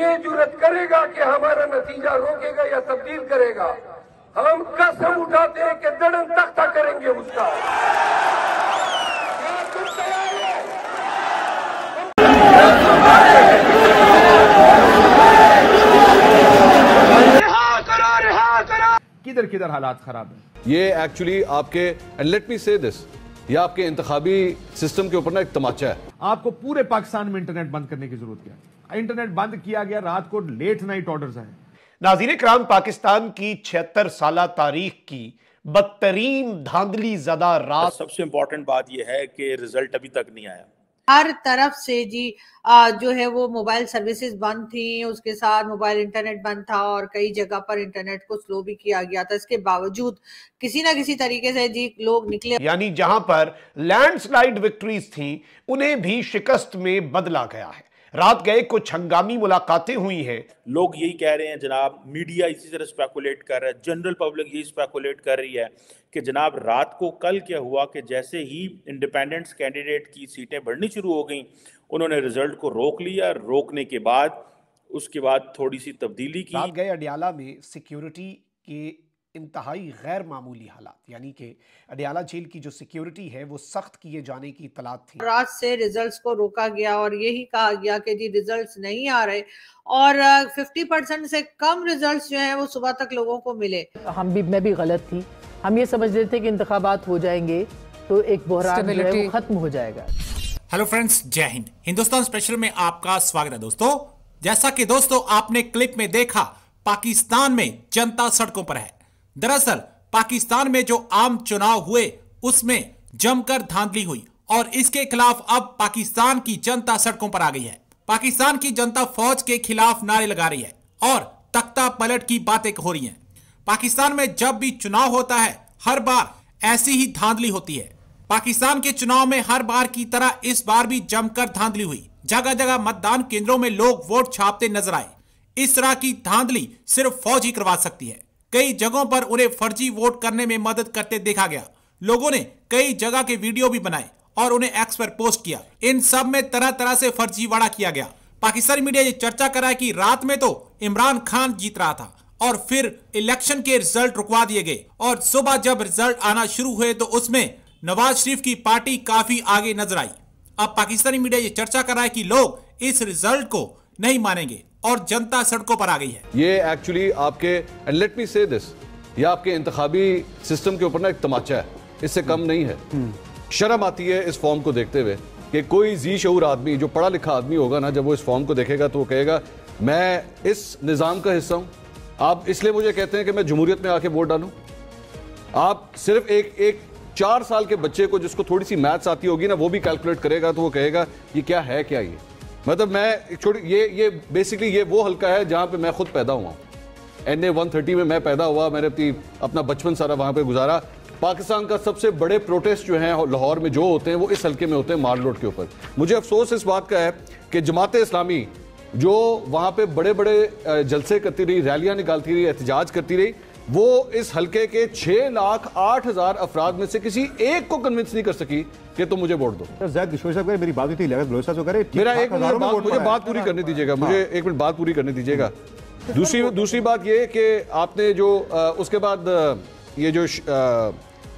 ये जरूरत करेगा कि हमारा नतीजा रोकेगा या तब्दील करेगा हम कसम उठाते हैं कि दड़न तख्ता करेंगे उसका किधर किधर हालात खराब है ये एक्चुअली आपके एंड लेट मी से दिस ये आपके इंतबी सिस्टम के ऊपर ना एक तमाचा है आपको पूरे पाकिस्तान में इंटरनेट बंद करने की जरूरत क्या है इंटरनेट बंद किया गया रात को लेट नाइट ऑर्डर आए नाजीन कराम पाकिस्तान की छिहत्तर साल तारीख की बदतरीन धांधली ज्यादा रात सबसे इम्पोर्टेंट बात यह है कि रिजल्ट अभी तक नहीं आया हर तरफ से जी आ, जो है वो मोबाइल सर्विसेज बंद थी उसके साथ मोबाइल इंटरनेट बंद था और कई जगह पर इंटरनेट को स्लो भी किया गया था इसके बावजूद किसी ना किसी तरीके से जी लोग निकले यानी जहां पर लैंडस्लाइड विक्ट्रीज थी उन्हें भी शिकस्त में बदला गया है रात गए कुछ हंगामी मुलाकातें हुई हैं लोग यही कह रहे हैं जनाब मीडिया इसी तरह स्पेकुलेट कर रहा है जनरल पब्लिक यही स्पेकुलेट कर रही है कि जनाब रात को कल क्या हुआ कि जैसे ही इंडिपेंडेंस कैंडिडेट की सीटें बढ़नी शुरू हो गई उन्होंने रिजल्ट को रोक लिया रोकने के बाद उसके बाद थोड़ी सी तब्दीली की रात गए अडियाला में सिक्योरिटी के इंतहाई गैर मामूली हालात यानी कि अडियाला जेल की जो सिक्योरिटी है वो सख्त किए जाने की इतलात थी रात से रिजल्ट्स को रोका गया और यही कहा गया कि जी रिजल्ट्स नहीं आ रहे और 50 परसेंट से कम रिजल्ट्स जो हैं वो सुबह तक लोगों को मिले हम भी मैं भी गलत थी हम ये समझ रहे थे कि इंतबात हो जाएंगे तो एक बहरान खत्म हो जाएगा हेलो फ्रेंड्स जय हिंद हिंदुस्तान स्पेशल में आपका स्वागत है दोस्तों जैसा कि दोस्तों आपने क्लिप में देखा पाकिस्तान में जनता सड़कों पर है दरअसल पाकिस्तान में जो आम चुनाव हुए उसमें जमकर धांधली हुई और इसके खिलाफ अब पाकिस्तान की जनता सड़कों पर आ गई है पाकिस्तान की जनता फौज के खिलाफ नारे लगा रही है और तख्ता पलट की बातें हो रही हैं पाकिस्तान में जब भी चुनाव होता है हर बार ऐसी ही धांधली होती है पाकिस्तान के चुनाव में हर बार की तरह इस बार भी जमकर धांधली हुई जगह जगह मतदान केंद्रों में लोग वोट छापते नजर आए इस तरह की धांधली सिर्फ फौज ही करवा सकती है कई जगहों पर उन्हें फर्जी वोट करने में मदद करते देखा गया लोगों ने कई जगह के वीडियो भी बनाए और उन्हें एक्स पर पोस्ट किया इन सब में तरह तरह से फर्जीवाड़ा किया गया पाकिस्तानी मीडिया ये चर्चा करा की कि रात में तो इमरान खान जीत रहा था और फिर इलेक्शन के रिजल्ट रुकवा दिए गए और सुबह जब रिजल्ट आना शुरू हुए तो उसमें नवाज शरीफ की पार्टी काफी आगे नजर आई अब पाकिस्तानी मीडिया ये चर्चा कर रहा है कि लोग इस रिजल्ट को नहीं मानेंगे और जनता सड़कों पर आ गई है ये एक्चुअली आपके एंड लेट मी से दिस ये आपके इंतजामी सिस्टम के ऊपर ना एक तमाचा है इससे कम नहीं है हम्म। शर्म आती है इस फॉर्म को देखते हुए कि कोई जी शूर आदमी जो पढ़ा लिखा आदमी होगा ना जब वो इस फॉर्म को देखेगा तो वो कहेगा मैं इस निज़ाम का हिस्सा हूँ आप इसलिए मुझे कहते हैं कि मैं जमहूरियत में आके वोट डालूँ आप सिर्फ एक एक चार साल के बच्चे को जिसको थोड़ी सी मैथ्स आती होगी ना वो भी कैलकुलेट करेगा तो वो कहेगा ये क्या है क्या ये मतलब मैं छोटी ये ये बेसिकली ये वो हल्का है जहाँ पे मैं खुद पैदा हुआ एन ए वन थर्टी में मैं पैदा हुआ मैंने अपनी अपना बचपन सारा वहाँ पे गुजारा पाकिस्तान का सबसे बड़े प्रोटेस्ट जो हैं लाहौर में जो होते हैं वो इस हल्के में होते हैं मार रोड के ऊपर मुझे अफसोस इस बात का है कि जमात इस्लामी जो वहाँ पे बड़े बड़े जलसे करती रही रैलियाँ निकालती रही एहतजाज करती रही वो इस हलके के छह लाख आठ हजार अफराद में से किसी एक को कन्विंस नहीं कर सकी कि तुम मुझे वोट दो मेरी बात मेरा एक मिनट मुझे बात पूरी करने दीजिएगा मुझे हाँ। एक मिनट बात पूरी करने दीजिएगा हम्म। दूसरी दूसरी बात ये कि आपने जो आ, उसके बाद ये जो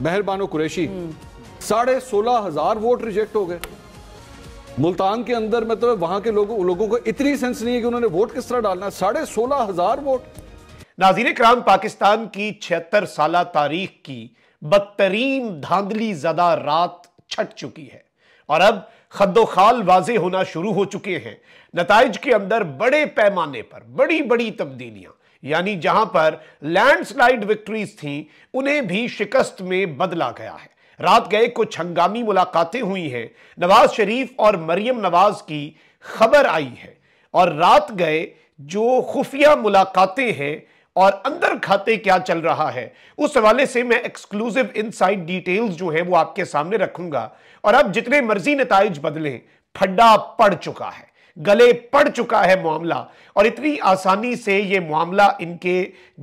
मेहरबानो कुरैशी हम्म। साढ़े सोलह हजार वोट रिजेक्ट हो गए मुल्तान के अंदर मतलब वहां के लोगों लोगों को इतनी सेंस नहीं है कि उन्होंने वोट किस तरह डालना है साढ़े सोलह हजार वोट नाजीर कराम पाकिस्तान की छिहत्तर साल तारीख की बदतरीन धांधली ज़दा रात छट चुकी है और अब खदो खाल वाजे होना शुरू हो चुके हैं नतज के अंदर बड़े पैमाने पर बड़ी बड़ी तब्दीलियां यानी जहां पर लैंडस्लाइड विक्ट्रीज थी उन्हें भी शिकस्त में बदला गया है रात गए कुछ हंगामी मुलाकातें हुई हैं नवाज शरीफ और मरियम नवाज की खबर आई है और रात गए जो खुफिया मुलाकातें हैं और अंदर खाते क्या चल रहा है उस हवाले से मैं एक्सक्लूसिव इनसाइड डिटेल्स जो है वो आपके सामने रखूंगा और अब जितने मर्जी नतज बदलें फड्डा पड़ चुका है गले पड़ चुका है मामला और इतनी आसानी से ये मामला इनके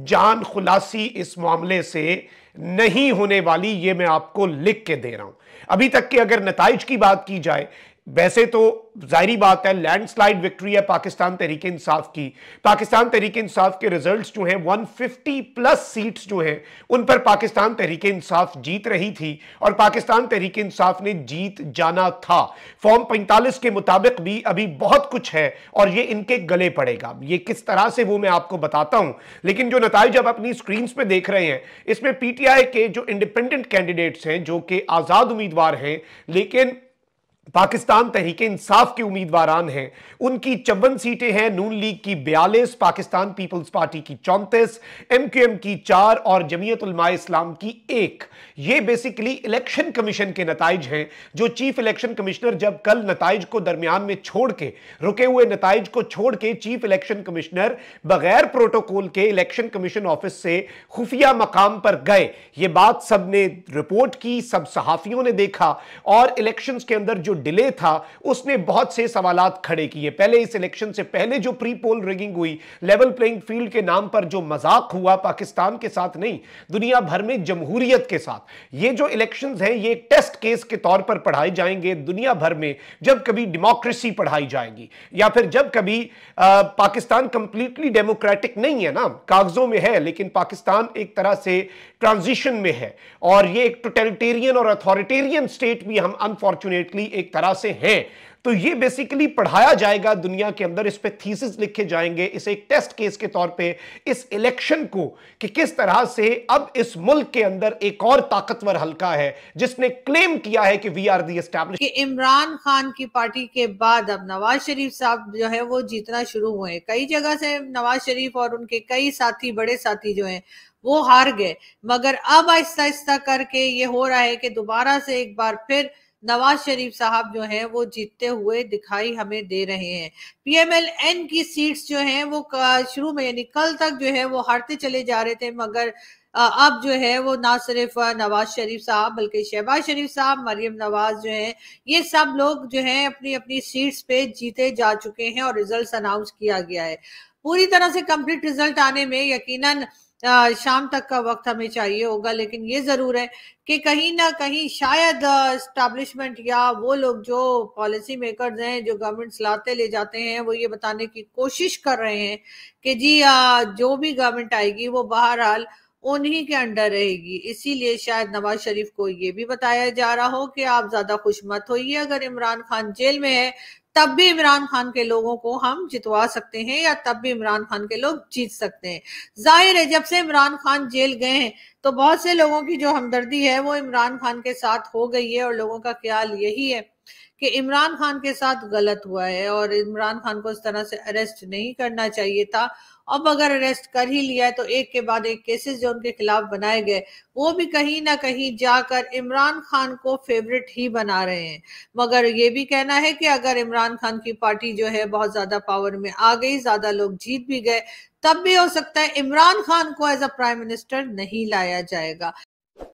जान खुलासी इस मामले से नहीं होने वाली ये मैं आपको लिख के दे रहा हूं अभी तक के अगर नतज की बात की जाए वैसे तो जाहरी बात है लैंडस्लाइड विक्ट्री है पाकिस्तान तहरीक इंसाफ की पाकिस्तान तहरीक इंसाफ के रिजल्ट्स जो हैं 150 प्लस सीट्स जो हैं उन पर पाकिस्तान तहरीक इंसाफ जीत रही थी और पाकिस्तान तहरीक इंसाफ ने जीत जाना था फॉर्म 45 के मुताबिक भी अभी बहुत कुछ है और ये इनके गले पड़ेगा ये किस तरह से वो मैं आपको बताता हूं लेकिन जो नतज आप अपनी स्क्रीन पर देख रहे हैं इसमें पीटीआई के जो इंडिपेंडेंट कैंडिडेट्स हैं जो कि आज़ाद उम्मीदवार हैं लेकिन पाकिस्तान तहरीक इंसाफ के उम्मीदवारान हैं उनकी चौवन सीटें हैं नून लीग की बयालीस पाकिस्तान पीपल्स पार्टी की चौंतीस एम क्यू एम की चार और जमीयत इस्लाम की एक ये बेसिकली इलेक्शन कमीशन के नतज हैं जो चीफ इलेक्शन कमिश्नर जब कल नतज को दरमियान में छोड़ के रुके हुए नतज को छोड़ के चीफ इलेक्शन कमिश्नर बगैर प्रोटोकॉल के इलेक्शन कमीशन ऑफिस से खुफिया मकाम पर गए ये बात सब ने रिपोर्ट की सब सहाफियों ने देखा और इलेक्शन के अंदर जो डिले था उसने बहुत से सवाल खड़े किए पहले इस इलेक्शन से पहले जो प्री पोल रिगिंग हुई लेवल प्लेइंग फील्ड के नाम पर जो मजाक हुआ पाकिस्तान के साथ नहीं दुनिया भर में जमहूरियत के साथ ये जो इलेक्शन है ये टेस्ट केस के तौर पर पढ़ाए जाएंगे दुनिया भर में जब कभी डेमोक्रेसी पढ़ाई जाएगी या फिर जब कभी आ, पाकिस्तान कंप्लीटली डेमोक्रेटिक नहीं है ना कागजों में है लेकिन पाकिस्तान एक तरह से ट्रांजिशन में है और ये एक टोटलिटेरियन और अथॉरिटेरियन स्टेट भी हम अनफॉर्चुनेटली एक तरह से हैं तो ये बेसिकली पढ़ाया जाएगा दुनिया के अंदर इस पर थीसिस लिखे जाएंगे इसे एक टेस्ट केस के तौर पे इस इलेक्शन को कि किस तरह से अब इस मुल्क के अंदर एक और ताकतवर हलका है जिसने क्लेम किया है कि we are the establish Imran Khan की पार्टी के बाद अब नवाज शरीफ साहब जो है वो जीतना शुरू हुए कई जगह से नवाज शरीफ और उनके कई साथी बड़े साथी जो है वो हार गए मगर अब आहिस्ता आहिस्ता करके ये हो रहा है कि दोबारा से एक बार फिर नवाज शरीफ साहब जो हैं वो जीतते हुए दिखाई हमें दे रहे हैं पीएमएलएन की सीट्स जो हैं वो शुरू में यानी कल तक जो है वो हारते चले जा रहे थे मगर अब जो है वो ना सिर्फ नवाज शरीफ साहब बल्कि शहबाज शरीफ साहब मरियम नवाज जो है ये सब लोग जो है अपनी अपनी सीट्स पे जीते जा चुके हैं और रिजल्ट अनाउंस किया गया है पूरी तरह से कंप्लीट रिजल्ट आने में यकीनन शाम तक का वक्त हमें चाहिए होगा लेकिन ये ज़रूर है कि कहीं ना कहीं शायद इस्टेब्लिशमेंट या वो लोग जो पॉलिसी मेकर्स हैं जो गवर्नमेंट लाते ले जाते हैं वो ये बताने की कोशिश कर रहे हैं कि जी आ, जो भी गवर्नमेंट आएगी वो बहरहाल उन्हीं के अंडर रहेगी इसीलिए शायद नवाज शरीफ को ये भी बताया जा रहा हो कि आप ज्यादा खुश मत होइए अगर इमरान खान जेल में है तब भी इमरान खान के लोगों को हम जितवा सकते हैं या तब भी इमरान खान के लोग जीत सकते हैं जाहिर है जब से इमरान खान जेल गए हैं तो बहुत से लोगों की जो हमदर्दी है वो इमरान खान के साथ हो गई है और लोगों का ख्याल यही है कि इमरान खान के साथ गलत हुआ है और इमरान खान को इस तरह से अरेस्ट नहीं करना चाहिए था अब अगर अरेस्ट कर ही लिया है तो एक के बाद एक केसेस जो उनके खिलाफ बनाए गए वो भी कहीं ना कहीं जाकर इमरान खान को फेवरेट ही बना रहे हैं मगर ये भी कहना है कि अगर इमरान खान की पार्टी जो है बहुत ज्यादा पावर में आ गई ज्यादा लोग जीत भी गए तब भी हो सकता है इमरान खान को एज अ प्राइम मिनिस्टर नहीं लाया जाएगा